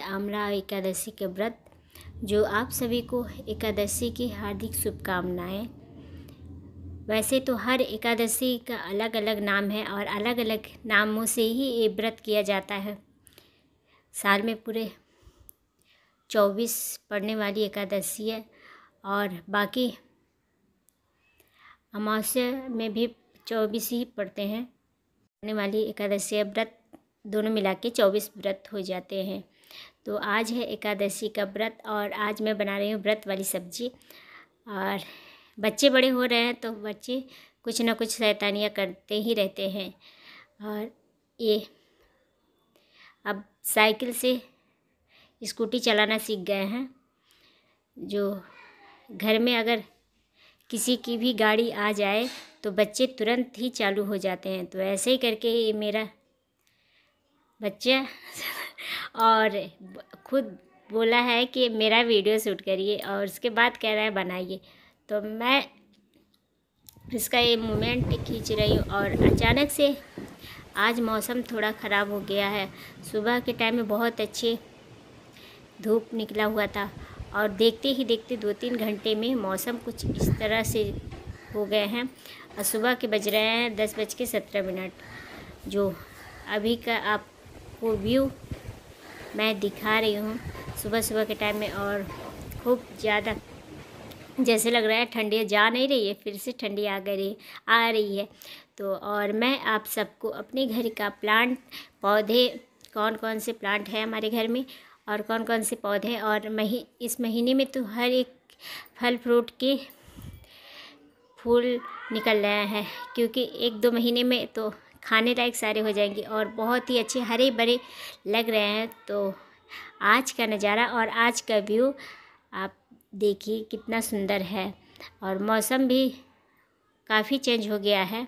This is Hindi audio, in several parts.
आमरा एकादशी के व्रत जो आप सभी को एकादशी की हार्दिक शुभकामनाएं वैसे तो हर एकादशी का अलग अलग नाम है और अलग अलग नामों से ही ये व्रत किया जाता है साल में पूरे चौबीस पड़ने वाली एकादशी है और बाकी अमावस्या में भी चौबीस ही पड़ते हैं पड़ने वाली एकादशी व्रत दोनों मिला के चौबीस व्रत हो जाते हैं तो आज है एकादशी का व्रत और आज मैं बना रही हूँ व्रत वाली सब्जी और बच्चे बड़े हो रहे हैं तो बच्चे कुछ ना कुछ शैतानियाँ करते ही रहते हैं और ये अब साइकिल से स्कूटी चलाना सीख गए हैं जो घर में अगर किसी की भी गाड़ी आ जाए तो बच्चे तुरंत ही चालू हो जाते हैं तो ऐसे ही करके ये मेरा बच्चा और खुद बोला है कि मेरा वीडियो शूट करिए और उसके बाद कह रहा है बनाइए तो मैं इसका ये मोमेंट खींच रही हूँ और अचानक से आज मौसम थोड़ा ख़राब हो गया है सुबह के टाइम में बहुत अच्छे धूप निकला हुआ था और देखते ही देखते दो तीन घंटे में मौसम कुछ इस तरह से हो गए हैं और सुबह के बज रहे हैं दस बज के सत्रह मिनट जो अभी का आपको व्यू मैं दिखा रही हूँ सुबह सुबह के टाइम में और खूब ज़्यादा जैसे लग रहा है ठंडी जा नहीं रही है फिर से ठंडी आ गई आ रही है तो और मैं आप सबको अपने घर का प्लांट पौधे कौन कौन से प्लांट हैं हमारे घर में और कौन कौन से पौधे और मही इस महीने में तो हर एक फल फ्रूट के फूल निकल रहे हैं क्योंकि एक दो महीने में तो खाने लायक सारे हो जाएंगे और बहुत ही अच्छे हरे भरे लग रहे हैं तो आज का नज़ारा और आज का व्यू आप देखिए कितना सुंदर है और मौसम भी काफ़ी चेंज हो गया है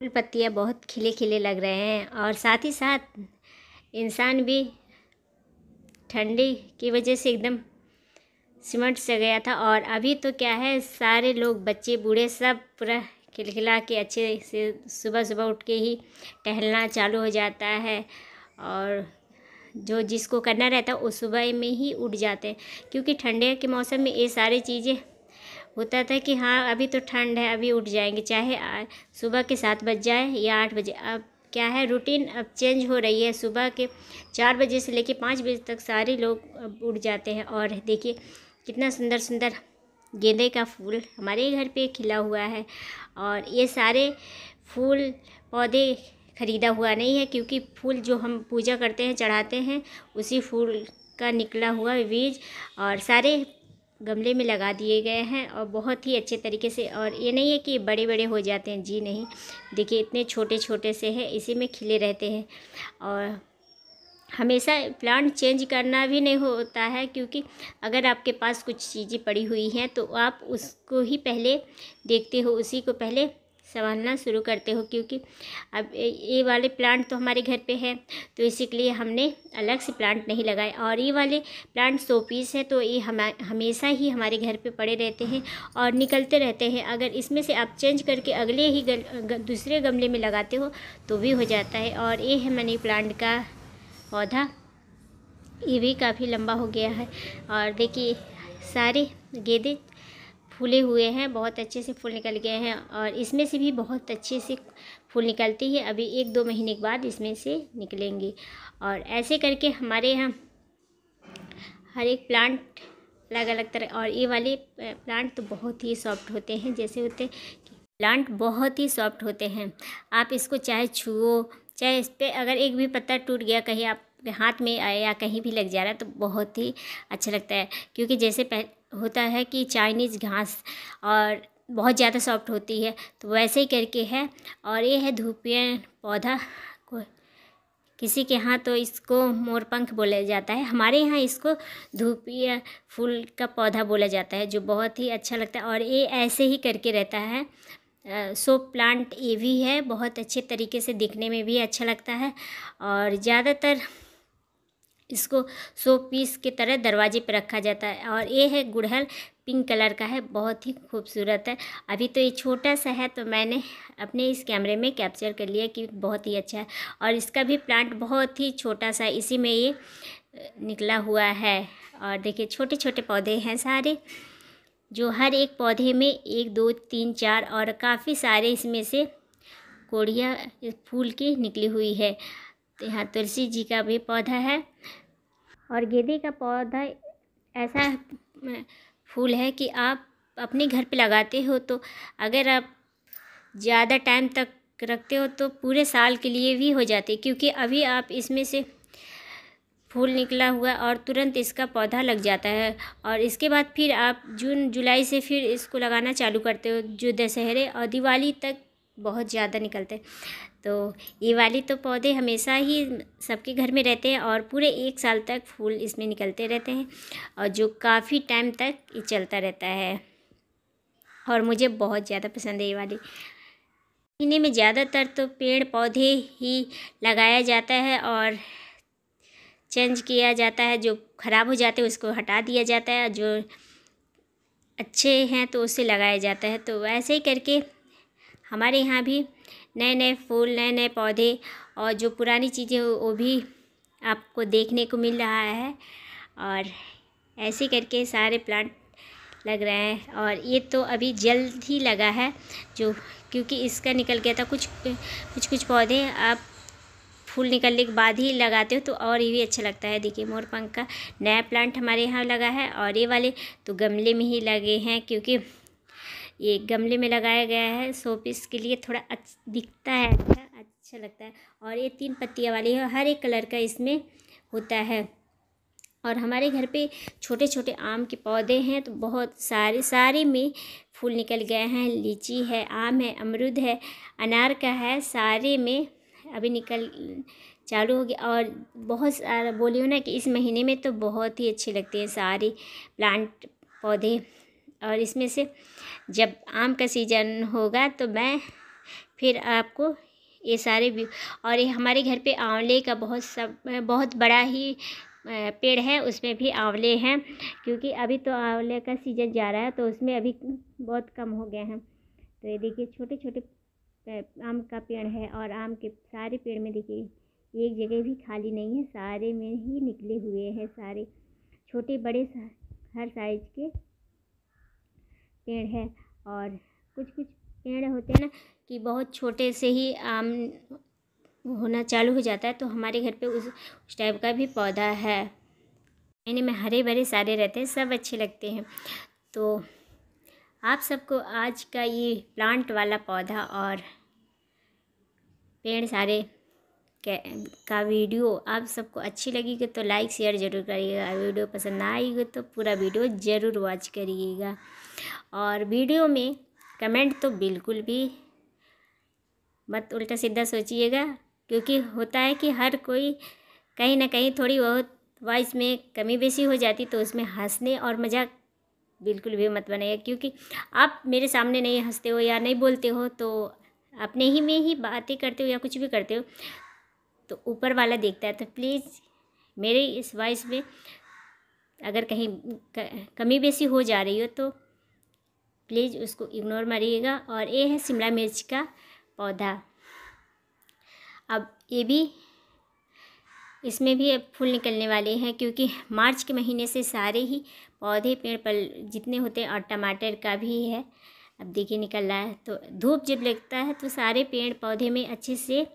फूल पत्तियाँ बहुत खिले खिले लग रहे हैं और साथ ही साथ इंसान भी ठंडी की वजह से एकदम सिमट से गया था और अभी तो क्या है सारे लोग बच्चे बूढ़े सब पूरा खिलखिला के अच्छे से सुबह सुबह उठ के ही टहलना चालू हो जाता है और जो जिसको करना रहता है वो सुबह में ही उठ जाते हैं क्योंकि ठंडे के मौसम में ये सारी चीज़ें होता था कि हाँ अभी तो ठंड है अभी उठ जाएंगे चाहे सुबह के सात बज जाए या आठ बजे अब क्या है रूटीन अब चेंज हो रही है सुबह के चार बजे से लेके पाँच बजे तक सारे लोग उठ जाते हैं और देखिए कितना सुंदर सुंदर गेंदे का फूल हमारे घर पे खिला हुआ है और ये सारे फूल पौधे ख़रीदा हुआ नहीं है क्योंकि फूल जो हम पूजा करते हैं चढ़ाते हैं उसी फूल का निकला हुआ बीज और सारे गमले में लगा दिए गए हैं और बहुत ही अच्छे तरीके से और ये नहीं है कि बड़े बड़े हो जाते हैं जी नहीं देखिए इतने छोटे छोटे से हैं इसी में खिले रहते हैं और हमेशा प्लांट चेंज करना भी नहीं होता है क्योंकि अगर आपके पास कुछ चीज़ें पड़ी हुई हैं तो आप उसको ही पहले देखते हो उसी को पहले संभालना शुरू करते हो क्योंकि अब ये वाले प्लांट तो हमारे घर पे है तो इसी के लिए हमने अलग से प्लांट नहीं लगाए और ये वाले प्लांट सो पीस है तो ये हम हमेशा ही हमारे घर पे पड़े रहते हैं और निकलते रहते हैं अगर इसमें से आप चेंज करके अगले ही गल, ग, दूसरे गमले में लगाते हो तो भी हो जाता है और ये है मनी प्लांट का पौधा ये भी काफ़ी लंबा हो गया है और देखिए सारे गेंदे फूले हुए हैं बहुत अच्छे से फूल निकल गए हैं और इसमें से भी बहुत अच्छे से फूल निकलती है अभी एक दो महीने के बाद इसमें से निकलेंगे और ऐसे करके हमारे यहाँ हर एक प्लांट अलग अलग तरह और ये वाले प्लांट तो बहुत ही सॉफ्ट होते हैं जैसे होते प्लांट बहुत ही सॉफ्ट होते हैं आप इसको चाहे छुओ चाहे इस पर अगर एक भी पत्ता टूट गया कहीं आपके हाथ में आए या कहीं भी लग जा रहा है तो बहुत ही अच्छा लगता है क्योंकि जैसे पह होता है कि चाइनीज़ घास और बहुत ज़्यादा सॉफ्ट होती है तो वैसे ही करके है और ये है धूपिया पौधा को किसी के यहाँ तो इसको मोरपंख बोला जाता है हमारे यहाँ इसको धूपिया फूल का पौधा बोला जाता है जो बहुत ही अच्छा लगता है और ये ऐसे ही करके रहता है सो प्लांट ये भी है बहुत अच्छे तरीके से दिखने में भी अच्छा लगता है और ज़्यादातर इसको सो पीस के तरह दरवाजे पर रखा जाता है और ये है गुड़हल पिंक कलर का है बहुत ही खूबसूरत है अभी तो ये छोटा सा है तो मैंने अपने इस कैमरे में कैप्चर कर लिया कि बहुत ही अच्छा है और इसका भी प्लांट बहुत ही छोटा सा इसी में ये निकला हुआ है और देखिए छोटे छोटे पौधे हैं सारे जो हर एक पौधे में एक दो तीन चार और काफ़ी सारे इसमें से कोड़िया फूल की निकली हुई है तो यहाँ तुलसी जी का भी पौधा है और गेंदे का पौधा ऐसा फूल है कि आप अपने घर पे लगाते हो तो अगर आप ज़्यादा टाइम तक रखते हो तो पूरे साल के लिए भी हो जाते क्योंकि अभी आप इसमें से फूल निकला हुआ और तुरंत इसका पौधा लग जाता है और इसके बाद फिर आप जून जुलाई से फिर इसको लगाना चालू करते हो जो दशहरे और दिवाली तक बहुत ज़्यादा निकलते तो ये वाले तो पौधे हमेशा ही सबके घर में रहते हैं और पूरे एक साल तक फूल इसमें निकलते रहते हैं और जो काफ़ी टाइम तक ये चलता रहता है और मुझे बहुत ज़्यादा पसंद है ये वाली महीने में ज़्यादातर तो पेड़ पौधे ही लगाया जाता है और चेंज किया जाता है जो ख़राब हो जाते हैं उसको हटा दिया जाता है जो अच्छे हैं तो उसे लगाया जाता है तो ऐसे ही करके हमारे यहाँ भी नए नए फूल नए नए पौधे और जो पुरानी चीज़ें वो भी आपको देखने को मिल रहा है और ऐसे करके सारे प्लांट लग रहे हैं और ये तो अभी जल्द ही लगा है जो क्योंकि इसका निकल गया था कुछ कुछ कुछ पौधे आप फूल निकलने के बाद ही लगाते हो तो और ये भी अच्छा लगता है देखिए मोर पंख का नया प्लांट हमारे यहाँ लगा है और ये वाले तो गमले में ही लगे हैं क्योंकि ये गमले में लगाया गया है सो पीस के लिए थोड़ा अच्छा दिखता है अच्छा अच्छा लगता है और ये तीन पत्तियाँ वाली है हर एक कलर का इसमें होता है और हमारे घर पे छोटे छोटे आम के पौधे हैं तो बहुत सारे सारे में फूल निकल गए हैं लीची है आम है अमरूद है अनार का है सारे में अभी निकल चालू हो गया और बहुत सारा बोली हूँ ना कि इस महीने में तो बहुत ही अच्छी लगती है सारी प्लांट पौधे और इसमें से जब आम का सीज़न होगा तो मैं फिर आपको ये सारे व्यू और ये हमारे घर पे आंवले का बहुत सब बहुत बड़ा ही पेड़ है उसमें भी आंवले हैं क्योंकि अभी तो आंवले का सीज़न जा रहा है तो उसमें अभी बहुत कम हो गए हैं तो ये देखिए छोटे छोटे आम का पेड़ है और आम के सारे पेड़ में देखिए एक जगह भी खाली नहीं है सारे में ही निकले हुए हैं सारे छोटे बड़े हर साइज के पेड़ है और कुछ कुछ पेड़ होते हैं ना कि बहुत छोटे से ही आम होना चालू हो जाता है तो हमारे घर पे उस उस टाइप का भी पौधा है मैंने में हरे भरे सारे रहते हैं सब अच्छे लगते हैं तो आप सबको आज का ये प्लांट वाला पौधा और पेड़ सारे का वीडियो आप सबको अच्छी लगेगी तो लाइक शेयर ज़रूर करिएगा वीडियो पसंद आएगी तो पूरा वीडियो ज़रूर वॉच करिएगा और वीडियो में कमेंट तो बिल्कुल भी मत उल्टा सीधा सोचिएगा क्योंकि होता है कि हर कोई कहीं ना कहीं थोड़ी बहुत वॉइस में कमी बेसी हो जाती तो उसमें हंसने और मजाक बिल्कुल भी मत बनाइए क्योंकि आप मेरे सामने नहीं हंसते हो या नहीं बोलते हो तो अपने ही में ही बातें करते हो या कुछ भी करते हो तो ऊपर वाला देखता है तो प्लीज़ मेरे इस वॉइस में अगर कहीं कमी बेसी हो जा रही हो तो प्लीज़ उसको इग्नोर मारिएगा और ये है शिमला मिर्च का पौधा अब ये भी इसमें भी फूल निकलने वाले हैं क्योंकि मार्च के महीने से सारे ही पौधे पेड़ पल जितने होते हैं और टमाटर का भी है अब देखिए निकल रहा है तो धूप जब लगता है तो सारे पेड़ पौधे में अच्छे से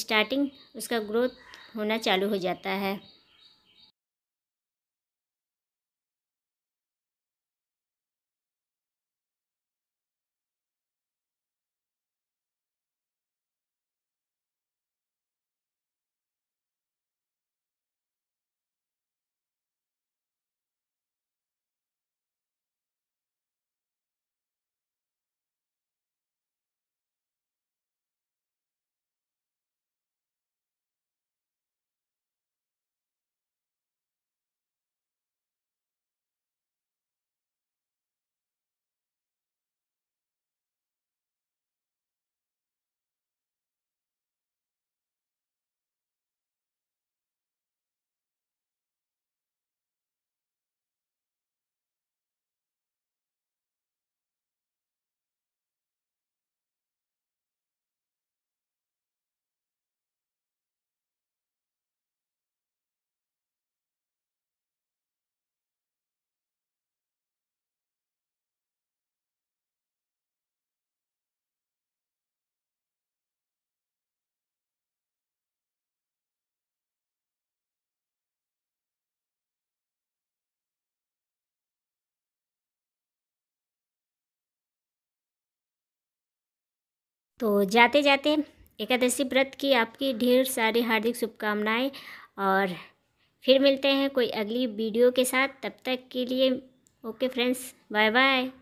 स्टार्टिंग उसका ग्रोथ होना चालू हो जाता है तो जाते जाते एकादशी व्रत की आपकी ढेर सारी हार्दिक शुभकामनाएं और फिर मिलते हैं कोई अगली वीडियो के साथ तब तक के लिए ओके फ्रेंड्स बाय बाय